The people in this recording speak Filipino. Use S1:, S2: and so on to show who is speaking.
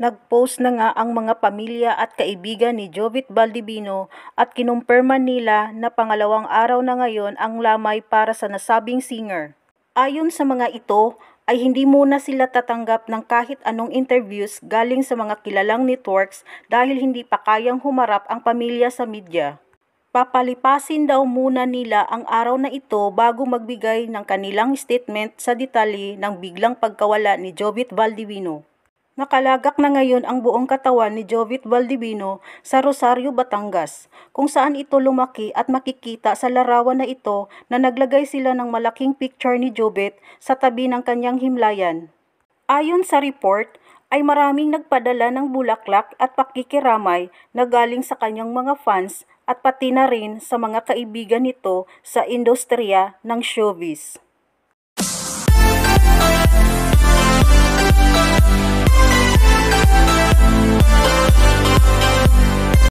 S1: Nagpost na nga ang mga pamilya at kaibigan ni Jovit Baldivino at kinumpirma nila na pangalawang araw na ngayon ang lamay para sa nasabing singer. Ayon sa mga ito, ay hindi muna sila tatanggap ng kahit anong interviews galing sa mga kilalang networks dahil hindi pa kayang humarap ang pamilya sa media. Papalipasin daw muna nila ang araw na ito bago magbigay ng kanilang statement sa detalye ng biglang pagkawala ni Jovit Valdivino. Nakalagak na ngayon ang buong katawan ni Jovit Valdivino sa Rosario, Batangas, kung saan ito lumaki at makikita sa larawan na ito na naglagay sila ng malaking picture ni Jovit sa tabi ng kanyang himlayan. Ayon sa report, ay maraming nagpadala ng bulaklak at pakikiramay na galing sa kanyang mga fans at pati na rin sa mga kaibigan nito sa industriya ng showbiz.